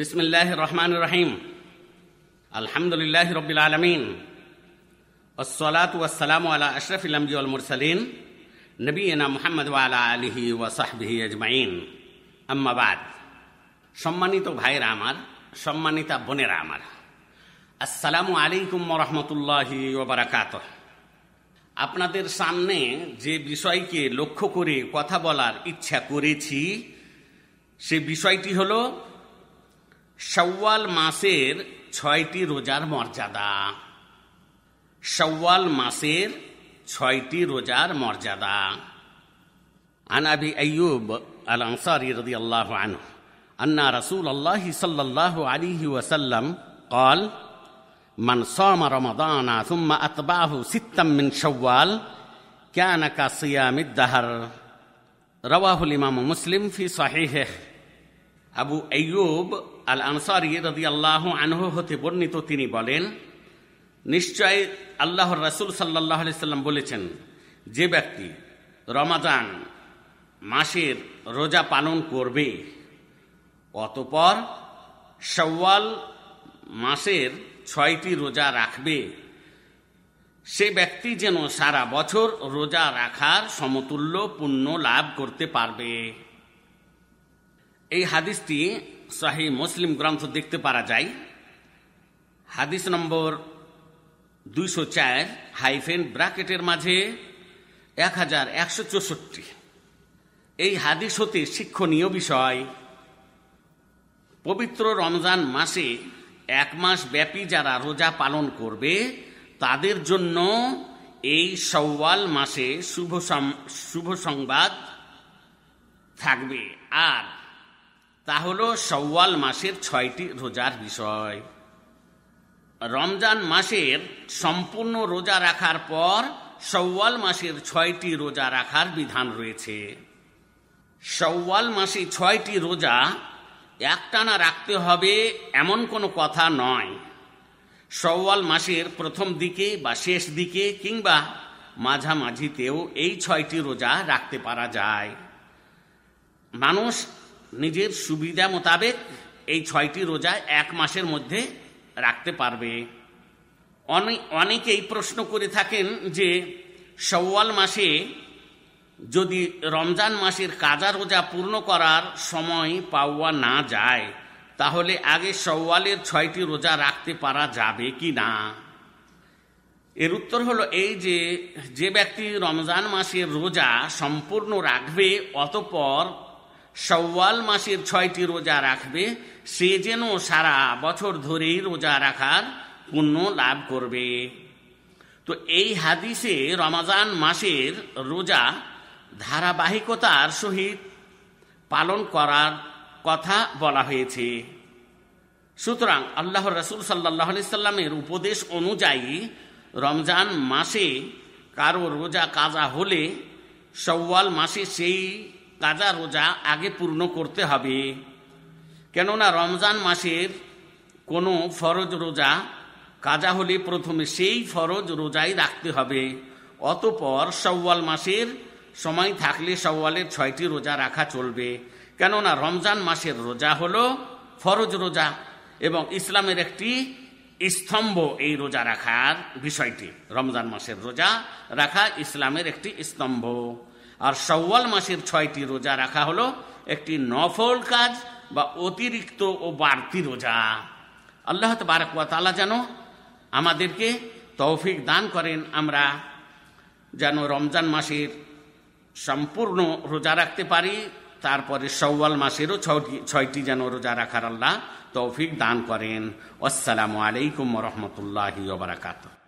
বিসমুল্লাহ রহমান রহিম আলহামদুলিল্লাহ রবিল আলমিন ওসলাত ওসালাম আলা আশরফ ইলামজিউল নবী নবীনা মোহাম্মদ ওয়ালা আলহি ওয়াসাহবিহি আজমাইন আম্মাবাদ সম্মানিত ভাইরা আমার সম্মানিতা বোনেরা আমার আসসালামু আলাইকুম রহমতুল্লাহি ওবরাকাত আপনাদের সামনে যে বিষয়কে লক্ষ্য করে কথা বলার ইচ্ছা করেছি সে বিষয়টি হলো সওয়াল মাসের ছয়টি রোজার মর্যাদা সওয়াল মাসের ছয়টি রোজার মর্যাদা عن أبي أيوب الأنصاري رضي الله عنه أن رسول الله صلى الله عليه وسلم قال من صام رمضان ثم أتبعه ستا من شوال كان كصيام الدهر رواه الإمام مسلم في صحيحه আবু আইয়ুব আল আনসার ইয়েদি আল্লাহ আনহ হতে বর্ণিত তিনি বলেন নিশ্চয় আল্লাহর রাসুল সাল্লাহ সাল্লাম বলেছেন যে ব্যক্তি রমাদান মাসের রোজা পালন করবে অতপর সওয়াল মাসের ছয়টি রোজা রাখবে সে ব্যক্তি যেন সারা বছর রোজা রাখার সমতুল্য পুণ্য লাভ করতে পারবে এই হাদিসটি শাহী মুসলিম গ্রন্থ দেখতে পারা যায় হাদিস নম্বর দুইশো চার হাইফেন ব্রাকেটের মাঝে এক হাজার একশো চৌষট্টি এই হাদিস হতে শিক্ষণীয় বিষয় পবিত্র রমজান মাসে এক মাস ব্যাপী যারা রোজা পালন করবে তাদের জন্য এই সওয়াল মাসে শুভ শুভ সংবাদ থাকবে আর তা হলো সওয়াল মাসের ছয়টি রোজার বিষয় রমজান মাসের সম্পূর্ণ রোজা রাখার পর সওয়াল মাসের ছয়টি রোজা রাখার বিধান রয়েছে সওয়াল মাসে ছয়টি রোজা একটানা রাখতে হবে এমন কোনো কথা নয় সওয়াল মাসের প্রথম দিকে বা শেষ দিকে কিংবা মাঝামাঝিতেও এই ছয়টি রোজা রাখতে পারা যায় মানুষ নিজের সুবিধা মোতাবেক এই ছয়টি রোজা এক মাসের মধ্যে রাখতে পারবে অনেকেই প্রশ্ন করে থাকেন যে সওয়াল মাসে যদি রমজান মাসের কাজা রোজা পূর্ণ করার সময় পাওয়া না যায় তাহলে আগে সওয়ালের ছয়টি রোজা রাখতে পারা যাবে কি না এর উত্তর হলো এই যে যে ব্যক্তি রমজান মাসের রোজা সম্পূর্ণ রাখবে অতপর সওয়াল মাসের ছয়টি রোজা রাখবে সে যেন সারা বছর ধরেই রোজা রাখার পুণ্য লাভ করবে তো এই হাদিসে রমাজান মাসের রোজা ধারাবাহিকতার সহিত পালন করার কথা বলা হয়েছে সুতরাং আল্লাহ রসুল সাল্লাহ সাল্লামের উপদেশ অনুযায়ী রমজান মাসে কারো রোজা কাজা হলে সওয়াল মাসে সেই কাজা রোজা আগে পূর্ণ করতে হবে কেননা রমজান মাসের কোনো ফরজ রোজা কাজা হলে প্রথমে সেই ফরজ রোজাই রাখতে হবে অতপর সওয়াল মাসের সময় থাকলে সওয়ালের ছয়টি রোজা রাখা চলবে কেননা রমজান মাসের রোজা হল ফরজ রোজা এবং ইসলামের একটি স্তম্ভ এই রোজা রাখার বিষয়টি রমজান মাসের রোজা রাখা ইসলামের একটি স্তম্ভ আর সওয়াল মাসের ছয়টি রোজা রাখা হলো একটি নফল কাজ বা অতিরিক্ত ও বাড়তি রোজা আল্লাহ তালা যেন আমাদেরকে তৌফিক দান করেন আমরা যেন রমজান মাসের সম্পূর্ণ রোজা রাখতে পারি তারপরে সওয়াল মাসেরও ছয়টি ছয়টি যেন রোজা রাখার আল্লাহ তৌফিক দান করেন আসসালামু আলাইকুম রহমতুল্লাহ বারাকাতু